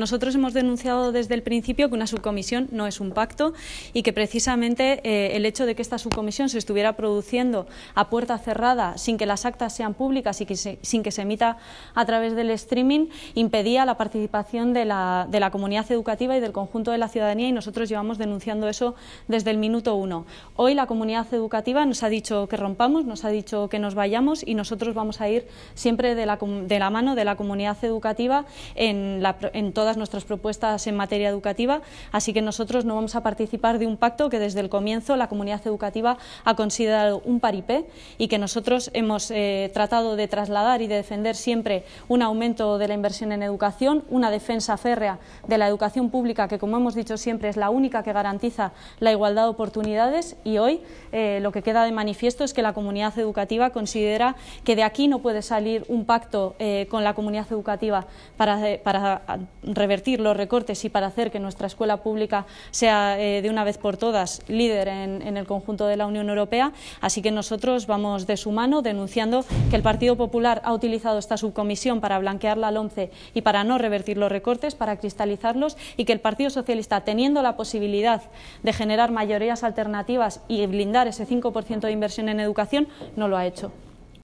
Nosotros hemos denunciado desde el principio que una subcomisión no es un pacto y que precisamente eh, el hecho de que esta subcomisión se estuviera produciendo a puerta cerrada, sin que las actas sean públicas y sin que se emita a través del streaming, impedía la participación de la, comunidad educativa y del conjunto de la ciudadanía y nosotros llevamos denunciando eso desde el minuto uno. Hoy la comunidad educativa nos ha dicho que rompamos, nos ha dicho que nos vayamos y nosotros vamos a ir siempre de la, mano de la comunidad educativa en la en todas nuestras propuestas en materia educativa, así que nosotros no vamos a participar de un pacto que desde el comienzo la comunidad educativa ha considerado un paripé y que nosotros hemos eh, tratado de trasladar y de defender siempre un aumento de la inversión en educación, una defensa férrea de la educación pública que, como hemos dicho siempre, es la única que garantiza la igualdad de oportunidades y hoy eh, lo que queda de manifiesto es que la comunidad educativa considera que de aquí no puede salir un pacto eh, con la comunidad educativa para revertir los recortes y para hacer que nuestra escuela pública sea eh, de una vez por todas líder en, el conjunto de la Unión Europea. Así que nosotros vamos de su mano denunciando que el Partido Popular ha utilizado esta subcomisión para blanquear la once y para no revertir los recortes, para cristalizarlos y que el Partido Socialista, teniendo la posibilidad de generar mayorías alternativas y blindar ese 5% de inversión en educación, no lo ha hecho.